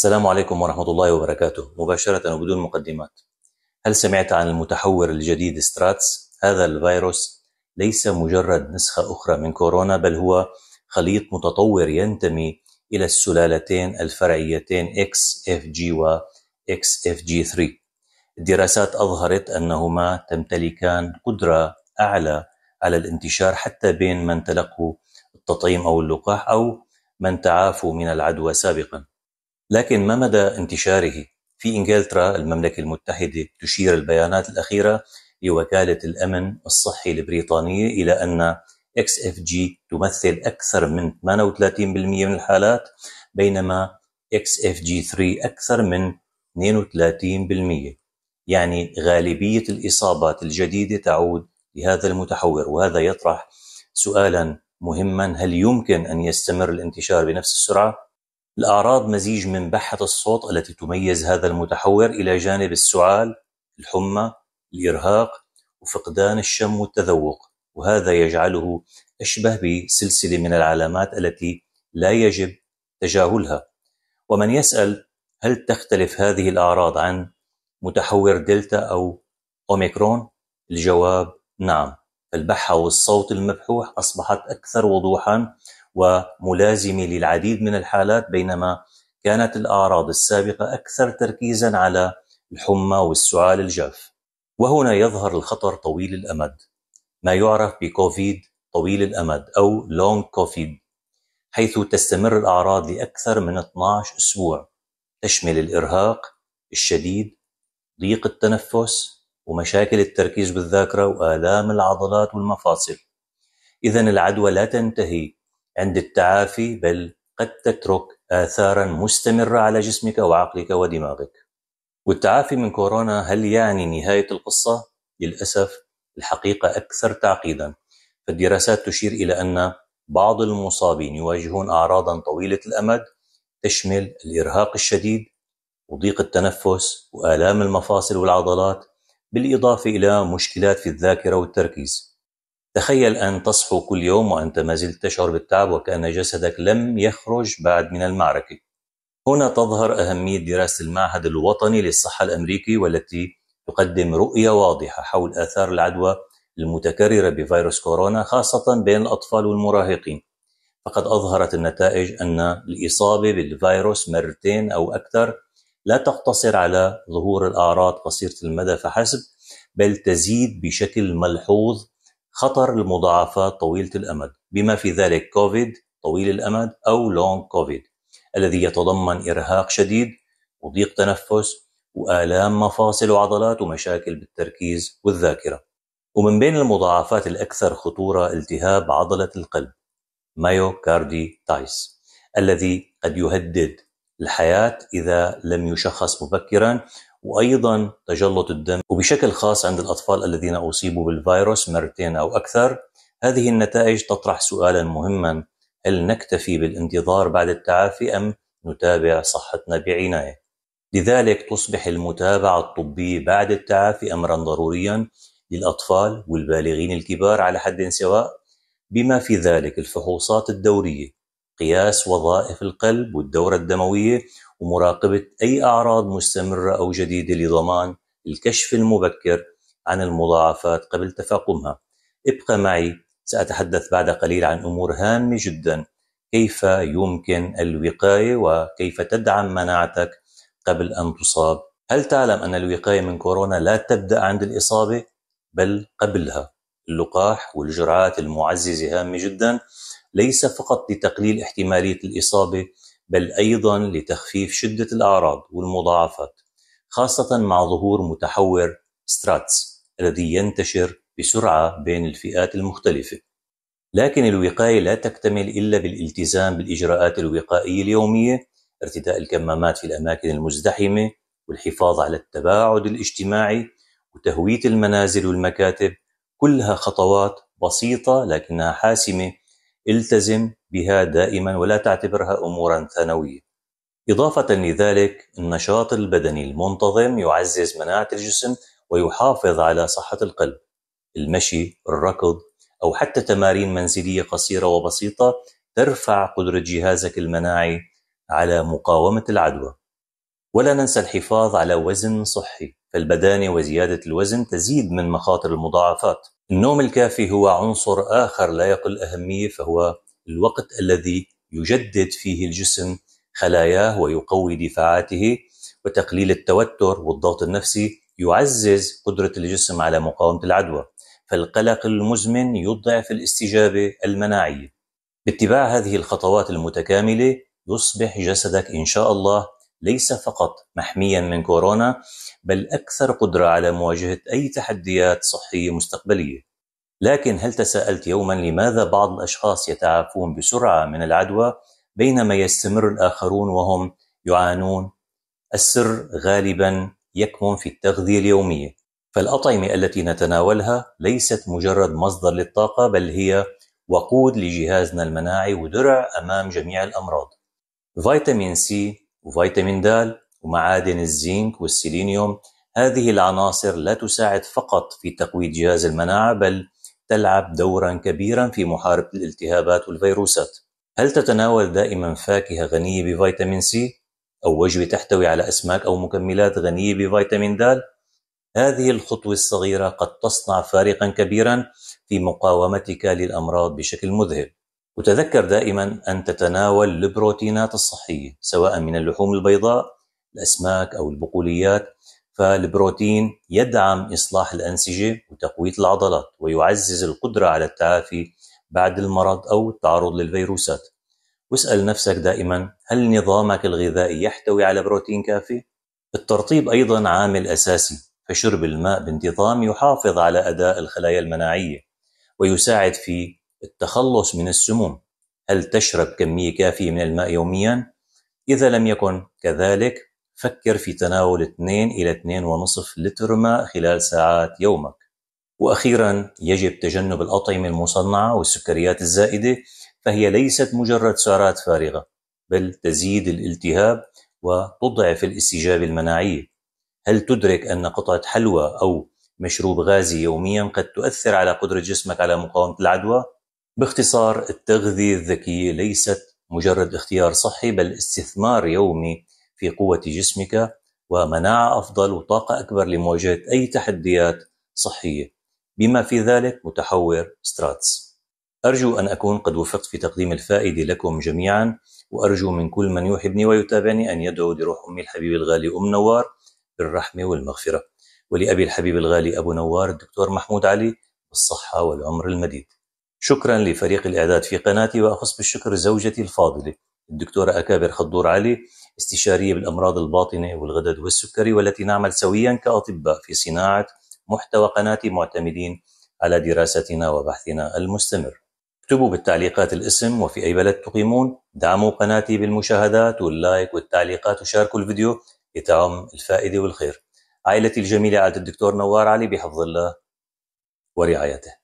السلام عليكم ورحمة الله وبركاته مباشرة وبدون مقدمات هل سمعت عن المتحور الجديد ستراتس؟ هذا الفيروس ليس مجرد نسخة أخرى من كورونا بل هو خليط متطور ينتمي إلى السلالتين الفرعيتين XFG و XFG3 الدراسات أظهرت أنهما تمتلكان قدرة أعلى على الانتشار حتى بين من تلقوا التطعيم أو اللقاح أو من تعافوا من العدوى سابقاً لكن ما مدى انتشاره؟ في إنجلترا المملكة المتحدة تشير البيانات الأخيرة لوكالة الأمن الصحي البريطانية إلى أن XFG تمثل أكثر من 38% من الحالات بينما XFG3 أكثر من 32% يعني غالبية الإصابات الجديدة تعود لهذا المتحور وهذا يطرح سؤالا مهما هل يمكن أن يستمر الانتشار بنفس السرعة؟ الأعراض مزيج من بحة الصوت التي تميز هذا المتحور إلى جانب السعال، الحمى، الإرهاق، وفقدان الشم والتذوق، وهذا يجعله أشبه بسلسلة من العلامات التي لا يجب تجاهلها. ومن يسأل هل تختلف هذه الأعراض عن متحور دلتا أو أوميكرون؟ الجواب نعم، البحة والصوت المبحوح أصبحت أكثر وضوحًا وملازمة للعديد من الحالات بينما كانت الأعراض السابقة أكثر تركيزا على الحمى والسعال الجاف وهنا يظهر الخطر طويل الأمد ما يعرف بكوفيد طويل الأمد أو لونج كوفيد حيث تستمر الأعراض لأكثر من 12 أسبوع تشمل الإرهاق الشديد ضيق التنفس ومشاكل التركيز بالذاكرة وآلام العضلات والمفاصل إذا العدوى لا تنتهي عند التعافي بل قد تترك آثارا مستمرة على جسمك وعقلك ودماغك والتعافي من كورونا هل يعني نهاية القصة؟ للأسف الحقيقة أكثر تعقيدا فالدراسات تشير إلى أن بعض المصابين يواجهون أعراضا طويلة الأمد تشمل الإرهاق الشديد وضيق التنفس وآلام المفاصل والعضلات بالإضافة إلى مشكلات في الذاكرة والتركيز تخيل أن تصحو كل يوم وأنت ما زلت تشعر بالتعب وكأن جسدك لم يخرج بعد من المعركة. هنا تظهر أهمية دراسة المعهد الوطني للصحة الأمريكي والتي تقدم رؤية واضحة حول آثار العدوى المتكررة بفيروس كورونا خاصة بين الأطفال والمراهقين. فقد أظهرت النتائج أن الإصابة بالفيروس مرتين أو أكثر لا تقتصر على ظهور الأعراض قصيرة المدى فحسب بل تزيد بشكل ملحوظ خطر المضاعفات طويلة الأمد بما في ذلك كوفيد طويل الأمد أو لونج كوفيد الذي يتضمن إرهاق شديد وضيق تنفس وآلام مفاصل وعضلات ومشاكل بالتركيز والذاكرة ومن بين المضاعفات الأكثر خطورة التهاب عضلة القلب مايو كاردي تايس الذي قد يهدد الحياة إذا لم يشخص مبكرا وأيضا تجلط الدم وبشكل خاص عند الأطفال الذين أصيبوا بالفيروس مرتين أو أكثر هذه النتائج تطرح سؤالا مهما هل نكتفي بالانتظار بعد التعافي أم نتابع صحتنا بعناية لذلك تصبح المتابعة الطبية بعد التعافي أمرا ضروريا للأطفال والبالغين الكبار على حد سواء بما في ذلك الفحوصات الدورية قياس وظائف القلب والدورة الدموية ومراقبة أي أعراض مستمرة أو جديدة لضمان الكشف المبكر عن المضاعفات قبل تفاقمها ابقى معي سأتحدث بعد قليل عن أمور هامة جدا كيف يمكن الوقاية وكيف تدعم مناعتك قبل أن تصاب هل تعلم أن الوقاية من كورونا لا تبدأ عند الإصابة بل قبلها اللقاح والجرعات المعززة هامة جدا ليس فقط لتقليل احتمالية الإصابة بل أيضا لتخفيف شدة الأعراض والمضاعفات خاصة مع ظهور متحور ستراتس الذي ينتشر بسرعة بين الفئات المختلفة لكن الوقاية لا تكتمل إلا بالالتزام بالإجراءات الوقائية اليومية ارتداء الكمامات في الأماكن المزدحمة والحفاظ على التباعد الاجتماعي وتهوية المنازل والمكاتب كلها خطوات بسيطة لكنها حاسمة التزم بها دائما ولا تعتبرها أمورا ثانوية إضافة لذلك النشاط البدني المنتظم يعزز مناعة الجسم ويحافظ على صحة القلب المشي، الركض أو حتى تمارين منزلية قصيرة وبسيطة ترفع قدرة جهازك المناعي على مقاومة العدوى ولا ننسى الحفاظ على وزن صحي فالبدانة وزيادة الوزن تزيد من مخاطر المضاعفات النوم الكافي هو عنصر آخر لا يقل أهمية فهو الوقت الذي يجدد فيه الجسم خلاياه ويقوي دفاعاته وتقليل التوتر والضغط النفسي يعزز قدرة الجسم على مقاومة العدوى فالقلق المزمن يضعف الاستجابة المناعية باتباع هذه الخطوات المتكاملة يصبح جسدك إن شاء الله ليس فقط محميا من كورونا بل أكثر قدرة على مواجهة أي تحديات صحية مستقبلية لكن هل تساءلت يوما لماذا بعض الأشخاص يتعافون بسرعة من العدوى بينما يستمر الآخرون وهم يعانون السر غالبا يكمن في التغذية اليومية فالأطعمة التي نتناولها ليست مجرد مصدر للطاقة بل هي وقود لجهازنا المناعي ودرع أمام جميع الأمراض فيتامين سي وفيتامين د ومعادن الزنك والسيلينيوم هذه العناصر لا تساعد فقط في تقوية جهاز المناعة بل تلعب دورا كبيرا في محاربة الالتهابات والفيروسات. هل تتناول دائما فاكهة غنية بفيتامين سي؟ أو وجبة تحتوي على أسماك أو مكملات غنية بفيتامين د؟ هذه الخطوة الصغيرة قد تصنع فارقا كبيرا في مقاومتك للأمراض بشكل مذهل. وتذكر دائما أن تتناول البروتينات الصحية سواء من اللحوم البيضاء الأسماك أو البقوليات فالبروتين يدعم إصلاح الأنسجة وتقوية العضلات ويعزز القدرة على التعافي بعد المرض أو التعرض للفيروسات واسأل نفسك دائما هل نظامك الغذائي يحتوي على بروتين كافي؟ الترطيب أيضا عامل أساسي فشرب الماء بانتظام يحافظ على أداء الخلايا المناعية ويساعد في التخلص من السموم هل تشرب كمية كافية من الماء يوميا؟ إذا لم يكن كذلك فكر في تناول 2 إلى 2.5 لتر ماء خلال ساعات يومك وأخيرا يجب تجنب الأطعمة المصنعة والسكريات الزائدة فهي ليست مجرد سعرات فارغة بل تزيد الالتهاب وتضعف الاستجابة المناعية هل تدرك أن قطعة حلوى أو مشروب غازي يوميا قد تؤثر على قدرة جسمك على مقاومة العدوى؟ باختصار التغذية الذكية ليست مجرد اختيار صحي بل استثمار يومي في قوة جسمك ومناعة أفضل وطاقة أكبر لمواجهة أي تحديات صحية بما في ذلك متحور ستراتس أرجو أن أكون قد وفقت في تقديم الفائدة لكم جميعا وأرجو من كل من يحبني ويتابعني أن يدعو لروح أمي الحبيب الغالي أم نوار بالرحمة والمغفرة ولأبي الحبيب الغالي أبو نوار الدكتور محمود علي بالصحة والعمر المديد شكرا لفريق الإعداد في قناتي وأخص بالشكر زوجتي الفاضلة الدكتورة أكابر خضور علي استشارية بالأمراض الباطنة والغدد والسكري والتي نعمل سويا كأطباء في صناعة محتوى قناتي معتمدين على دراستنا وبحثنا المستمر اكتبوا بالتعليقات الاسم وفي أي بلد تقيمون دعموا قناتي بالمشاهدات واللايك والتعليقات وشاركوا الفيديو لتعم الفائدة والخير عائلتي الجميلة عاد الدكتور نوار علي بحفظ الله ورعايته